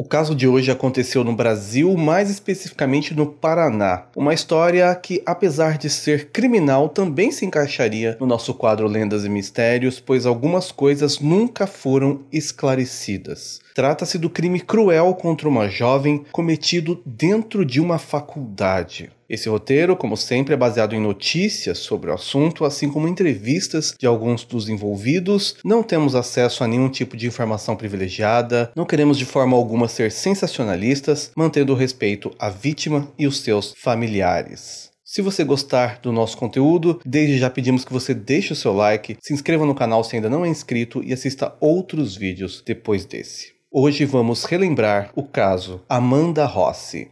O caso de hoje aconteceu no Brasil, mais especificamente no Paraná. Uma história que, apesar de ser criminal, também se encaixaria no nosso quadro Lendas e Mistérios, pois algumas coisas nunca foram esclarecidas. Trata-se do crime cruel contra uma jovem cometido dentro de uma faculdade. Esse roteiro, como sempre, é baseado em notícias sobre o assunto, assim como entrevistas de alguns dos envolvidos. Não temos acesso a nenhum tipo de informação privilegiada, não queremos de forma alguma ser sensacionalistas, mantendo o respeito à vítima e os seus familiares. Se você gostar do nosso conteúdo, desde já pedimos que você deixe o seu like, se inscreva no canal se ainda não é inscrito e assista outros vídeos depois desse. Hoje vamos relembrar o caso Amanda Rossi.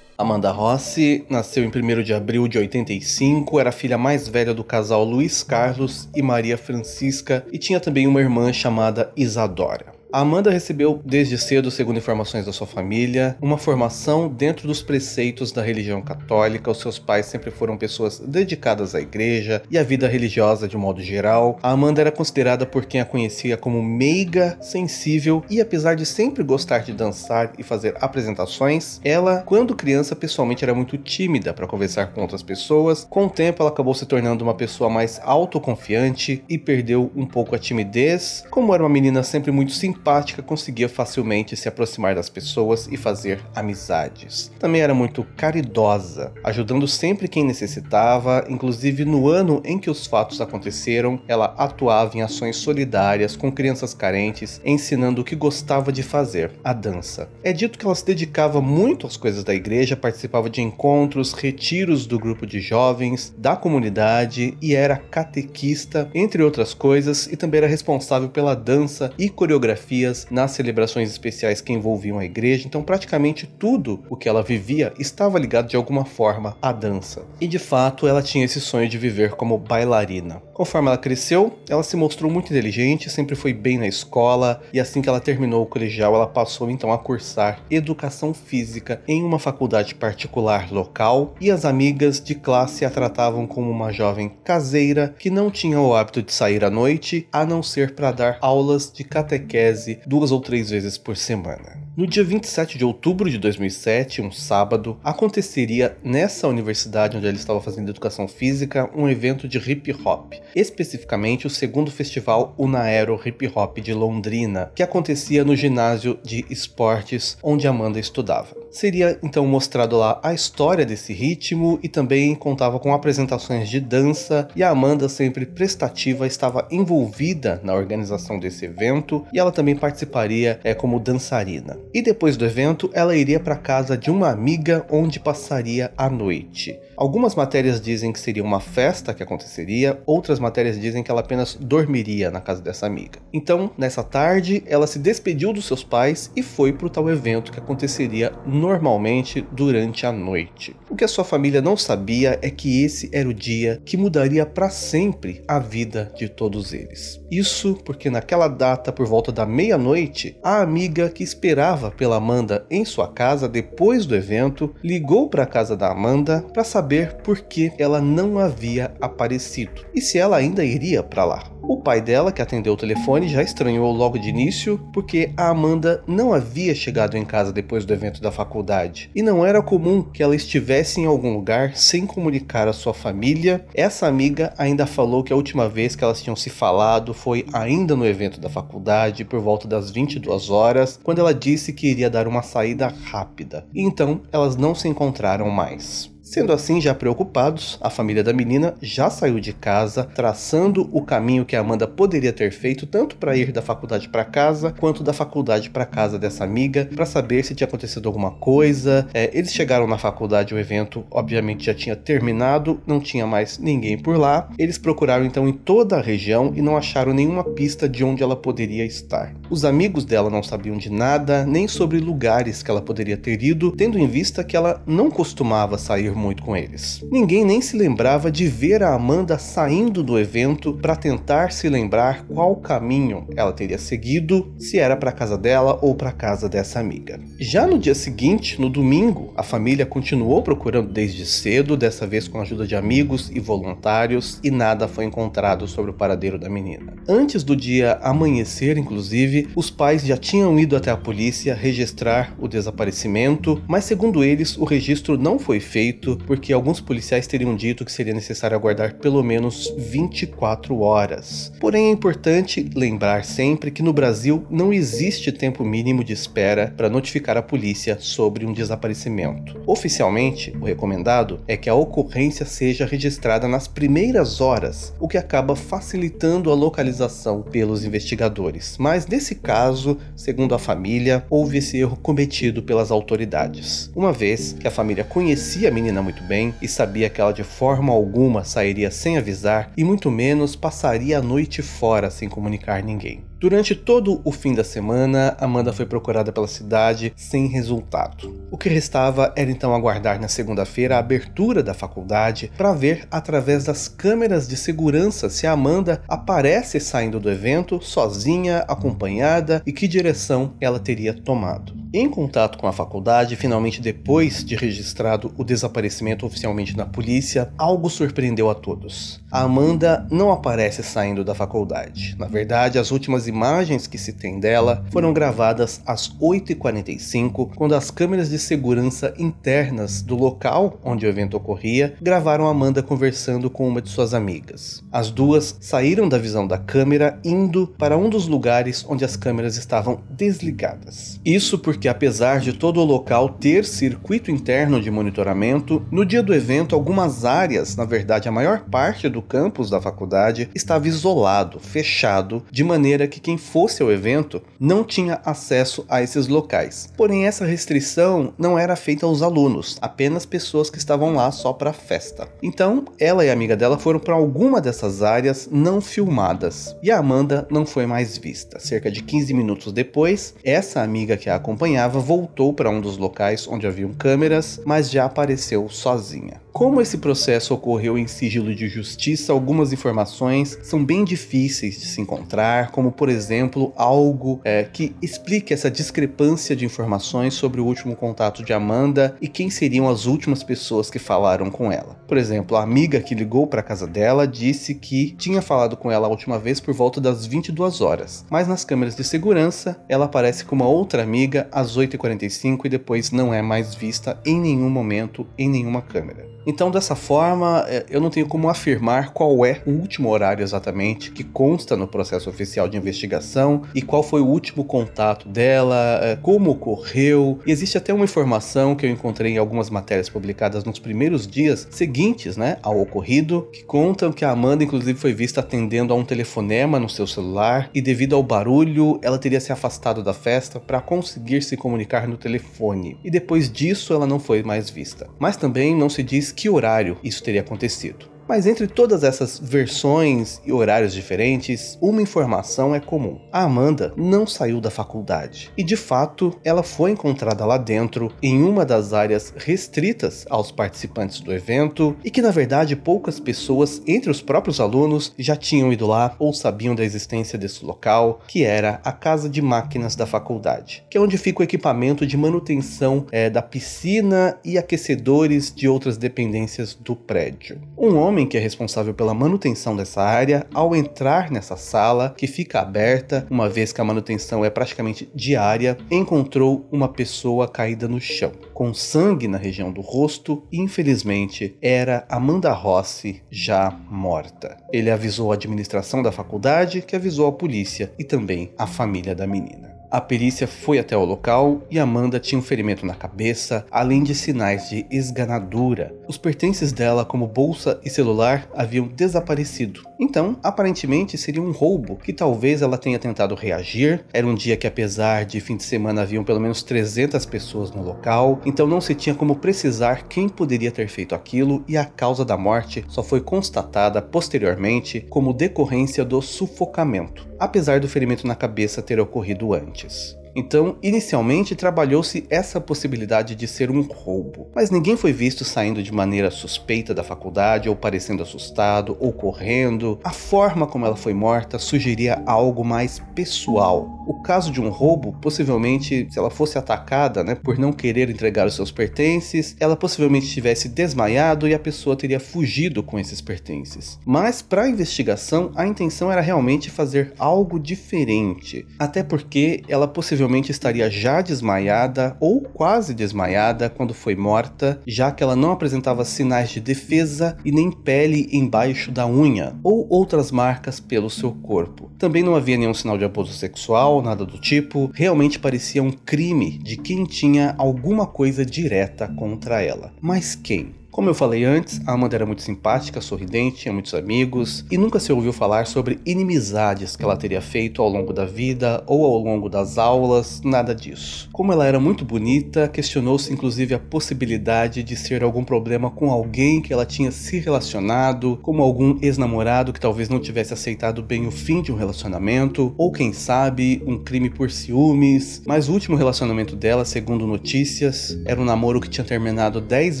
Amanda Rossi nasceu em 1 de abril de 85, era a filha mais velha do casal Luiz Carlos e Maria Francisca e tinha também uma irmã chamada Isadora. Amanda recebeu desde cedo, segundo informações da sua família, uma formação dentro dos preceitos da religião católica. Os seus pais sempre foram pessoas dedicadas à igreja e à vida religiosa de um modo geral. A Amanda era considerada por quem a conhecia como meiga, sensível e apesar de sempre gostar de dançar e fazer apresentações, ela, quando criança, pessoalmente era muito tímida para conversar com outras pessoas. Com o tempo, ela acabou se tornando uma pessoa mais autoconfiante e perdeu um pouco a timidez. Como era uma menina sempre muito simples, simpática, conseguia facilmente se aproximar das pessoas e fazer amizades. Também era muito caridosa, ajudando sempre quem necessitava, inclusive no ano em que os fatos aconteceram, ela atuava em ações solidárias com crianças carentes, ensinando o que gostava de fazer, a dança. É dito que ela se dedicava muito às coisas da igreja, participava de encontros, retiros do grupo de jovens, da comunidade e era catequista, entre outras coisas, e também era responsável pela dança e coreografia coreografias, nas celebrações especiais que envolviam a igreja, então praticamente tudo o que ela vivia estava ligado de alguma forma à dança. E de fato, ela tinha esse sonho de viver como bailarina. Conforme ela cresceu, ela se mostrou muito inteligente, sempre foi bem na escola, e assim que ela terminou o colegial, ela passou então a cursar educação física em uma faculdade particular local, e as amigas de classe a tratavam como uma jovem caseira que não tinha o hábito de sair à noite, a não ser para dar aulas de catequese duas ou três vezes por semana. No dia 27 de outubro de 2007, um sábado, aconteceria nessa universidade onde ela estava fazendo educação física um evento de hip hop, especificamente o segundo festival Unaero Hip Hop de Londrina, que acontecia no ginásio de esportes onde Amanda estudava. Seria então mostrado lá a história desse ritmo e também contava com apresentações de dança e a Amanda sempre prestativa estava envolvida na organização desse evento e ela também participaria é, como dançarina e depois do evento ela iria para casa de uma amiga onde passaria a noite. Algumas matérias dizem que seria uma festa que aconteceria, outras matérias dizem que ela apenas dormiria na casa dessa amiga. Então, nessa tarde, ela se despediu dos seus pais e foi para o tal evento que aconteceria normalmente durante a noite. O que a sua família não sabia é que esse era o dia que mudaria para sempre a vida de todos eles. Isso porque naquela data, por volta da meia-noite, a amiga que esperava pela Amanda em sua casa depois do evento ligou para a casa da Amanda para saber por que ela não havia aparecido e se ela ainda iria para lá. O pai dela, que atendeu o telefone, já estranhou logo de início porque a Amanda não havia chegado em casa depois do evento da faculdade e não era comum que ela estivesse aparece em algum lugar sem comunicar a sua família. Essa amiga ainda falou que a última vez que elas tinham se falado foi ainda no evento da faculdade, por volta das 22 horas, quando ela disse que iria dar uma saída rápida. Então, elas não se encontraram mais. Sendo assim, já preocupados, a família da menina já saiu de casa, traçando o caminho que Amanda poderia ter feito, tanto para ir da faculdade para casa, quanto da faculdade para casa dessa amiga, para saber se tinha acontecido alguma coisa. É, eles chegaram na faculdade, o evento obviamente já tinha terminado, não tinha mais ninguém por lá. Eles procuraram então em toda a região e não acharam nenhuma pista de onde ela poderia estar. Os amigos dela não sabiam de nada, nem sobre lugares que ela poderia ter ido, tendo em vista que ela não costumava sair muito com eles. Ninguém nem se lembrava de ver a Amanda saindo do evento para tentar se lembrar qual caminho ela teria seguido, se era para casa dela ou para casa dessa amiga. Já no dia seguinte, no domingo, a família continuou procurando desde cedo, dessa vez com a ajuda de amigos e voluntários, e nada foi encontrado sobre o paradeiro da menina. Antes do dia amanhecer, inclusive, os pais já tinham ido até a polícia registrar o desaparecimento, mas segundo eles, o registro não foi feito porque alguns policiais teriam dito que seria necessário aguardar pelo menos 24 horas. Porém, é importante lembrar sempre que no Brasil não existe tempo mínimo de espera para notificar a polícia sobre um desaparecimento. Oficialmente, o recomendado é que a ocorrência seja registrada nas primeiras horas, o que acaba facilitando a localização pelos investigadores. Mas nesse caso, segundo a família, houve esse erro cometido pelas autoridades. Uma vez que a família conhecia a menina muito bem e sabia que ela de forma alguma sairia sem avisar e muito menos passaria a noite fora sem comunicar ninguém. Durante todo o fim da semana, Amanda foi procurada pela cidade sem resultado. O que restava era então aguardar na segunda-feira a abertura da faculdade para ver através das câmeras de segurança se a Amanda aparece saindo do evento sozinha, acompanhada e que direção ela teria tomado. Em contato com a faculdade, finalmente depois de registrado o desaparecimento oficialmente na polícia, algo surpreendeu a todos. A Amanda não aparece saindo da faculdade. Na verdade, as últimas imagens que se tem dela foram gravadas às 8h45, quando as câmeras de segurança internas do local onde o evento ocorria gravaram Amanda conversando com uma de suas amigas. As duas saíram da visão da câmera indo para um dos lugares onde as câmeras estavam desligadas. Isso porque que, apesar de todo o local ter circuito interno de monitoramento, no dia do evento, algumas áreas, na verdade a maior parte do campus da faculdade, estava isolado, fechado, de maneira que quem fosse ao evento não tinha acesso a esses locais. Porém, essa restrição não era feita aos alunos, apenas pessoas que estavam lá só para festa. Então, ela e a amiga dela foram para alguma dessas áreas não filmadas e a Amanda não foi mais vista. Cerca de 15 minutos depois, essa amiga que a acompanhava acompanhava voltou para um dos locais onde haviam câmeras, mas já apareceu sozinha. Como esse processo ocorreu em sigilo de justiça, algumas informações são bem difíceis de se encontrar, como por exemplo algo é, que explique essa discrepância de informações sobre o último contato de Amanda e quem seriam as últimas pessoas que falaram com ela. Por exemplo, a amiga que ligou para a casa dela disse que tinha falado com ela a última vez por volta das 22 horas, mas nas câmeras de segurança ela aparece com uma outra amiga às 8h45 e depois não é mais vista em nenhum momento em nenhuma câmera. Então, dessa forma, é, eu não tenho como afirmar qual é o último horário exatamente que consta no processo oficial de investigação e qual foi o último contato dela, é, como ocorreu. E existe até uma informação que eu encontrei em algumas matérias publicadas nos primeiros dias seguintes né, ao ocorrido, que contam que a Amanda, inclusive, foi vista atendendo a um telefonema no seu celular e, devido ao barulho, ela teria se afastado da festa para conseguir se comunicar no telefone. E depois disso, ela não foi mais vista. Mas também não se diz que horário isso teria acontecido. Mas entre todas essas versões e horários diferentes, uma informação é comum: a Amanda não saiu da faculdade. E de fato, ela foi encontrada lá dentro, em uma das áreas restritas aos participantes do evento, e que na verdade poucas pessoas entre os próprios alunos já tinham ido lá ou sabiam da existência desse local, que era a Casa de Máquinas da faculdade, que é onde fica o equipamento de manutenção é, da piscina e aquecedores de outras dependências do prédio. Um homem homem que é responsável pela manutenção dessa área ao entrar nessa sala, que fica aberta, uma vez que a manutenção é praticamente diária, encontrou uma pessoa caída no chão, com sangue na região do rosto. e Infelizmente, era Amanda Rossi, já morta. Ele avisou a administração da faculdade, que avisou a polícia e também a família da menina. A perícia foi até o local e Amanda tinha um ferimento na cabeça, além de sinais de esganadura. Os pertences dela, como bolsa e celular, haviam desaparecido. Então, aparentemente seria um roubo, que talvez ela tenha tentado reagir. Era um dia que, apesar de fim de semana, haviam pelo menos 300 pessoas no local, então não se tinha como precisar quem poderia ter feito aquilo e a causa da morte só foi constatada posteriormente como decorrência do sufocamento, apesar do ferimento na cabeça ter ocorrido antes. Então, inicialmente trabalhou-se essa possibilidade de ser um roubo, mas ninguém foi visto saindo de maneira suspeita da faculdade, ou parecendo assustado, ou correndo. A forma como ela foi morta sugeria algo mais pessoal. O caso de um roubo, possivelmente, se ela fosse atacada né, por não querer entregar os seus pertences, ela possivelmente tivesse desmaiado e a pessoa teria fugido com esses pertences. Mas, para a investigação, a intenção era realmente fazer algo diferente, até porque ela possivelmente provavelmente estaria já desmaiada ou quase desmaiada quando foi morta, já que ela não apresentava sinais de defesa e nem pele embaixo da unha ou outras marcas pelo seu corpo. Também não havia nenhum sinal de abuso sexual, nada do tipo, realmente parecia um crime de quem tinha alguma coisa direta contra ela. Mas quem? Como eu falei antes, a Amanda era muito simpática, sorridente, tinha muitos amigos e nunca se ouviu falar sobre inimizades que ela teria feito ao longo da vida ou ao longo das aulas, nada disso. Como ela era muito bonita, questionou-se inclusive a possibilidade de ser algum problema com alguém que ela tinha se relacionado, como algum ex-namorado que talvez não tivesse aceitado bem o fim de um relacionamento, ou quem sabe, um crime por ciúmes. Mas o último relacionamento dela, segundo notícias, era um namoro que tinha terminado 10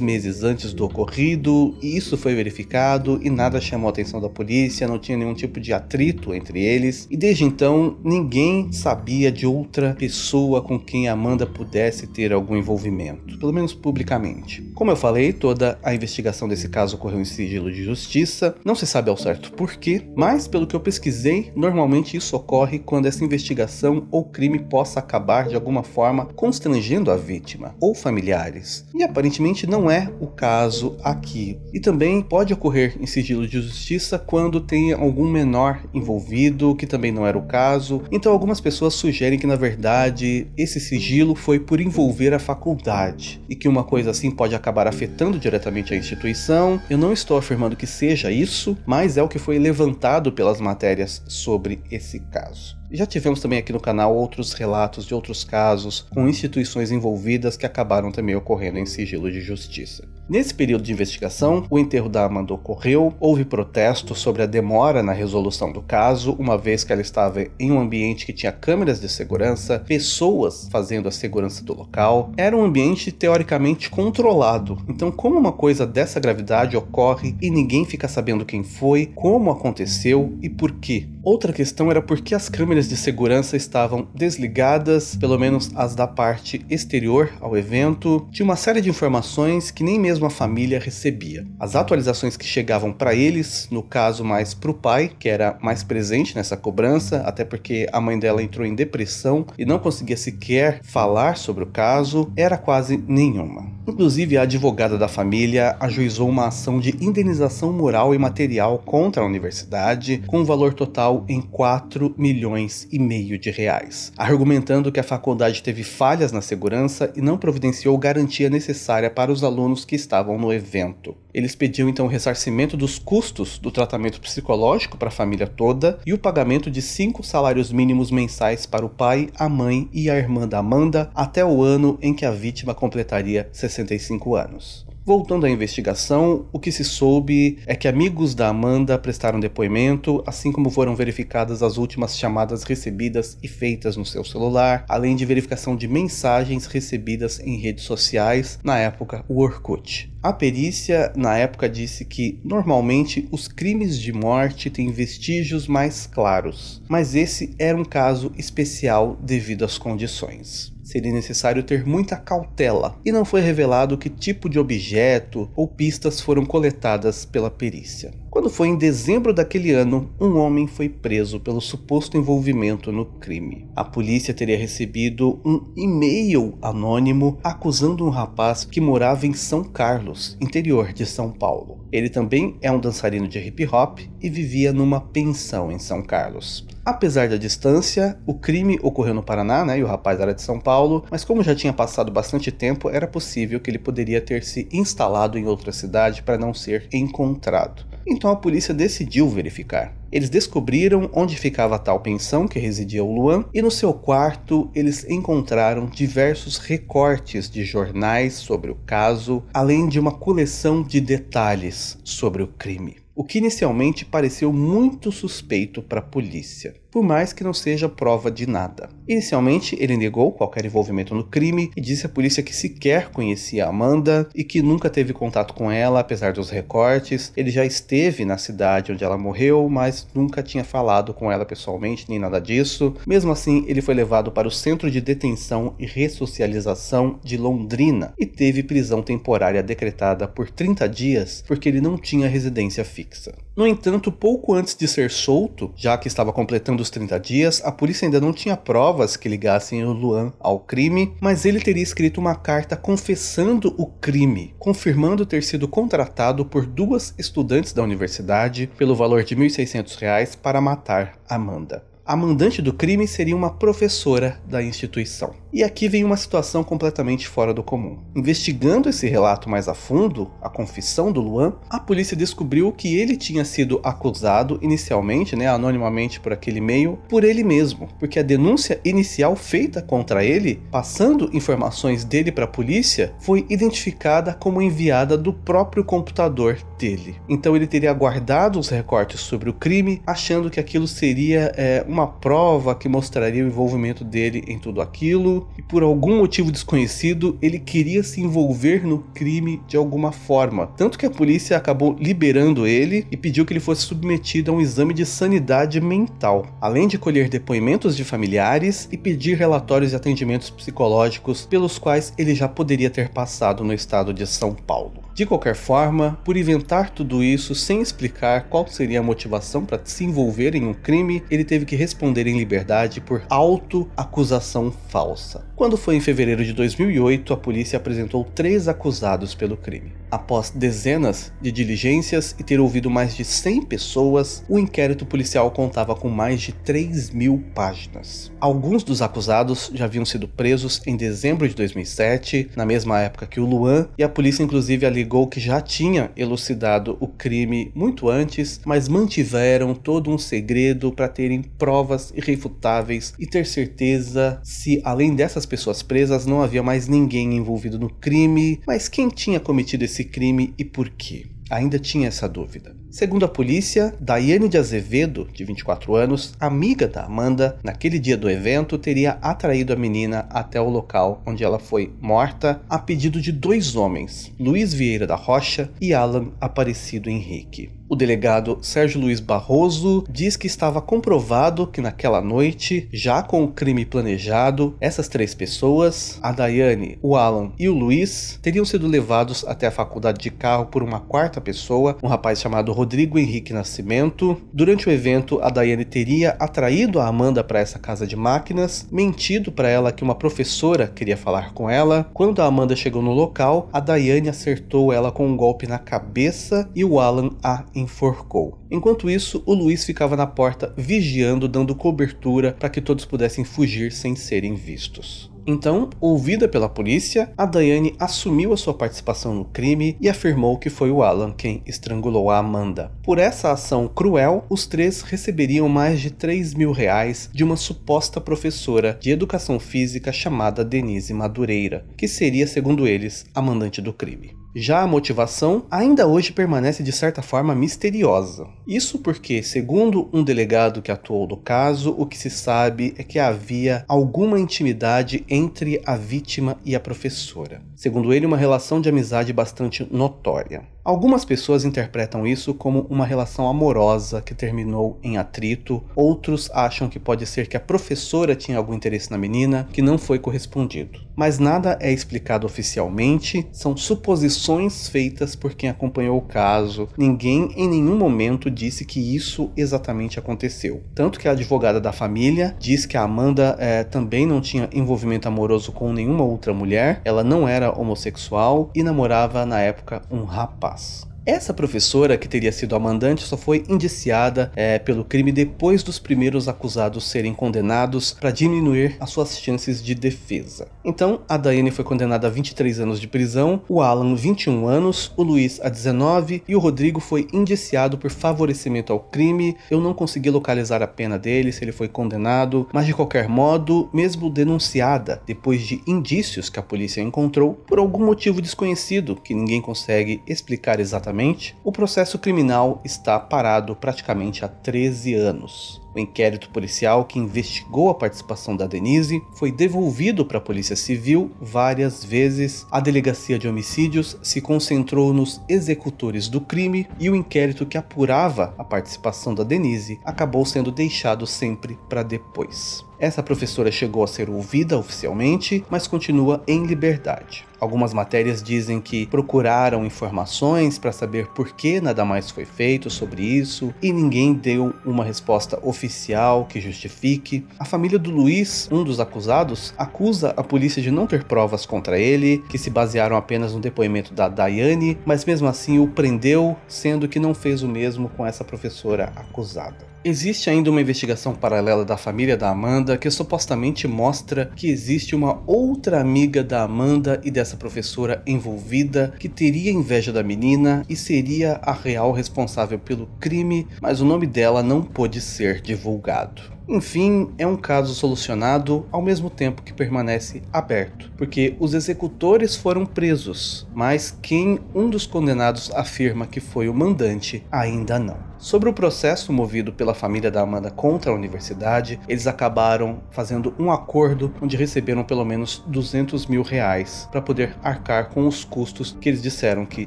meses antes do ocorrido, e isso foi verificado e nada chamou a atenção da polícia, não tinha nenhum tipo de atrito entre eles, e desde então ninguém sabia de outra pessoa com quem Amanda pudesse ter algum envolvimento, pelo menos publicamente. Como eu falei, toda a investigação desse caso ocorreu em sigilo de justiça, não se sabe ao certo porquê, mas pelo que eu pesquisei, normalmente isso ocorre quando essa investigação ou crime possa acabar de alguma forma constrangendo a vítima ou familiares, e aparentemente não é o caso caso aqui. E também pode ocorrer em sigilo de justiça quando tem algum menor envolvido, que também não era o caso. Então algumas pessoas sugerem que na verdade esse sigilo foi por envolver a faculdade e que uma coisa assim pode acabar afetando diretamente a instituição. Eu não estou afirmando que seja isso, mas é o que foi levantado pelas matérias sobre esse caso. Já tivemos também aqui no canal outros relatos de outros casos com instituições envolvidas que acabaram também ocorrendo em sigilo de justiça. Nesse período de investigação, o enterro da Amanda ocorreu, houve protesto sobre a demora na resolução do caso, uma vez que ela estava em um ambiente que tinha câmeras de segurança, pessoas fazendo a segurança do local, era um ambiente teoricamente controlado. Então, como uma coisa dessa gravidade ocorre e ninguém fica sabendo quem foi, como aconteceu e por quê? Outra questão era por que as câmeras câmeras de segurança estavam desligadas, pelo menos as da parte exterior ao evento, Tinha uma série de informações que nem mesmo a família recebia. As atualizações que chegavam para eles, no caso mais para o pai, que era mais presente nessa cobrança, até porque a mãe dela entrou em depressão e não conseguia sequer falar sobre o caso, era quase nenhuma. Inclusive, a advogada da família ajuizou uma ação de indenização moral e material contra a universidade, com um valor total em 4 milhões e meio de reais, argumentando que a faculdade teve falhas na segurança e não providenciou garantia necessária para os alunos que estavam no evento. Eles pediam então o ressarcimento dos custos do tratamento psicológico para a família toda e o pagamento de cinco salários mínimos mensais para o pai, a mãe e a irmã da Amanda até o ano em que a vítima completaria 65 anos. Voltando à investigação, o que se soube é que amigos da Amanda prestaram depoimento, assim como foram verificadas as últimas chamadas recebidas e feitas no seu celular, além de verificação de mensagens recebidas em redes sociais, na época o Orkut. A perícia na época disse que normalmente os crimes de morte têm vestígios mais claros, mas esse era um caso especial devido às condições seria necessário ter muita cautela, e não foi revelado que tipo de objeto ou pistas foram coletadas pela perícia quando foi em dezembro daquele ano, um homem foi preso pelo suposto envolvimento no crime. A polícia teria recebido um e-mail anônimo acusando um rapaz que morava em São Carlos, interior de São Paulo. Ele também é um dançarino de hip hop e vivia numa pensão em São Carlos. Apesar da distância, o crime ocorreu no Paraná, né, e o rapaz era de São Paulo, mas como já tinha passado bastante tempo, era possível que ele poderia ter se instalado em outra cidade para não ser encontrado. Então a polícia decidiu verificar. Eles descobriram onde ficava a tal pensão que residia o Luan e no seu quarto eles encontraram diversos recortes de jornais sobre o caso, além de uma coleção de detalhes sobre o crime. O que inicialmente pareceu muito suspeito para a polícia por mais que não seja prova de nada. Inicialmente, ele negou qualquer envolvimento no crime e disse à polícia que sequer conhecia Amanda e que nunca teve contato com ela, apesar dos recortes. Ele já esteve na cidade onde ela morreu, mas nunca tinha falado com ela pessoalmente nem nada disso. Mesmo assim, ele foi levado para o Centro de Detenção e Ressocialização de Londrina e teve prisão temporária decretada por 30 dias porque ele não tinha residência fixa. No entanto, pouco antes de ser solto, já que estava completando dos 30 dias, a polícia ainda não tinha provas que ligassem o Luan ao crime, mas ele teria escrito uma carta confessando o crime, confirmando ter sido contratado por duas estudantes da universidade pelo valor de R$ 1.600 para matar Amanda. A mandante do crime seria uma professora da instituição. E aqui vem uma situação completamente fora do comum. Investigando esse relato mais a fundo, a confissão do Luan, a polícia descobriu que ele tinha sido acusado inicialmente, né, anonimamente por aquele meio, por ele mesmo, porque a denúncia inicial feita contra ele, passando informações dele para a polícia, foi identificada como enviada do próprio computador dele. Então ele teria guardado os recortes sobre o crime, achando que aquilo seria é, uma prova que mostraria o envolvimento dele em tudo aquilo e por algum motivo desconhecido ele queria se envolver no crime de alguma forma. Tanto que a polícia acabou liberando ele e pediu que ele fosse submetido a um exame de sanidade mental, além de colher depoimentos de familiares e pedir relatórios e atendimentos psicológicos pelos quais ele já poderia ter passado no estado de São Paulo. De qualquer forma, por inventar tudo isso sem explicar qual seria a motivação para se envolver em um crime, ele teve que responder em liberdade por autoacusação falsa quando foi em fevereiro de 2008 a polícia apresentou três acusados pelo crime. Após dezenas de diligências e ter ouvido mais de 100 pessoas, o inquérito policial contava com mais de 3 mil páginas. Alguns dos acusados já haviam sido presos em dezembro de 2007, na mesma época que o Luan, e a polícia inclusive alegou que já tinha elucidado o crime muito antes, mas mantiveram todo um segredo para terem provas irrefutáveis e ter certeza se, além dessas as pessoas presas, não havia mais ninguém envolvido no crime, mas quem tinha cometido esse crime e por quê? Ainda tinha essa dúvida. Segundo a polícia, Daiane de Azevedo, de 24 anos, amiga da Amanda, naquele dia do evento teria atraído a menina até o local onde ela foi morta a pedido de dois homens, Luiz Vieira da Rocha e Alan Aparecido Henrique. O delegado Sérgio Luiz Barroso diz que estava comprovado que naquela noite, já com o crime planejado, essas três pessoas, a Daiane, o Alan e o Luiz, teriam sido levados até a faculdade de carro por uma quarta pessoa, um rapaz chamado Rodrigo Henrique Nascimento. Durante o evento, a Daiane teria atraído a Amanda para essa casa de máquinas, mentido para ela que uma professora queria falar com ela. Quando a Amanda chegou no local, a Daiane acertou ela com um golpe na cabeça e o Alan a enforcou. Enquanto isso, o Luiz ficava na porta vigiando, dando cobertura para que todos pudessem fugir sem serem vistos. Então, ouvida pela polícia, a Dayane assumiu a sua participação no crime e afirmou que foi o Alan quem estrangulou a Amanda. Por essa ação cruel, os três receberiam mais de 3 mil reais de uma suposta professora de educação física chamada Denise Madureira, que seria, segundo eles, a mandante do crime. Já a motivação ainda hoje permanece de certa forma misteriosa. Isso porque, segundo um delegado que atuou no caso, o que se sabe é que havia alguma intimidade entre a vítima e a professora. Segundo ele, uma relação de amizade bastante notória. Algumas pessoas interpretam isso como uma relação amorosa que terminou em atrito, outros acham que pode ser que a professora tinha algum interesse na menina que não foi correspondido. Mas nada é explicado oficialmente, são suposições feitas por quem acompanhou o caso, ninguém em nenhum momento disse que isso exatamente aconteceu. Tanto que a advogada da família diz que a Amanda é, também não tinha envolvimento amoroso com nenhuma outra mulher, ela não era homossexual e namorava na época um rapaz. us. Essa professora, que teria sido a mandante, só foi indiciada é, pelo crime depois dos primeiros acusados serem condenados para diminuir as suas chances de defesa. Então, a Daiane foi condenada a 23 anos de prisão, o Alan 21 anos, o Luiz a 19 e o Rodrigo foi indiciado por favorecimento ao crime. Eu não consegui localizar a pena dele, se ele foi condenado, mas de qualquer modo, mesmo denunciada depois de indícios que a polícia encontrou, por algum motivo desconhecido que ninguém consegue explicar exatamente o processo criminal está parado praticamente há 13 anos. O inquérito policial que investigou a participação da Denise foi devolvido para a Polícia Civil várias vezes. A delegacia de homicídios se concentrou nos executores do crime e o inquérito que apurava a participação da Denise acabou sendo deixado sempre para depois. Essa professora chegou a ser ouvida oficialmente, mas continua em liberdade. Algumas matérias dizem que procuraram informações para saber por que nada mais foi feito sobre isso e ninguém deu uma resposta oficial oficial que justifique. A família do Luiz, um dos acusados, acusa a polícia de não ter provas contra ele, que se basearam apenas no depoimento da Daiane, mas mesmo assim o prendeu, sendo que não fez o mesmo com essa professora acusada. Existe ainda uma investigação paralela da família da Amanda que supostamente mostra que existe uma outra amiga da Amanda e dessa professora envolvida que teria inveja da menina e seria a real responsável pelo crime, mas o nome dela não pôde ser divulgado. Enfim, é um caso solucionado ao mesmo tempo que permanece aberto, porque os executores foram presos, mas quem um dos condenados afirma que foi o mandante ainda não. Sobre o processo movido pela família da Amanda contra a universidade, eles acabaram fazendo um acordo onde receberam pelo menos 200 mil reais para poder arcar com os custos que eles disseram que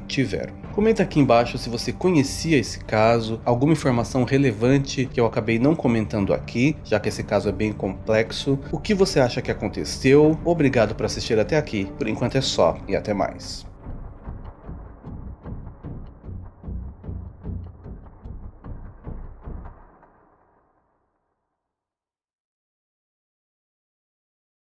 tiveram. Comenta aqui embaixo se você conhecia esse caso, alguma informação relevante que eu acabei não comentando aqui já que esse caso é bem complexo. O que você acha que aconteceu? Obrigado por assistir até aqui. Por enquanto é só e até mais.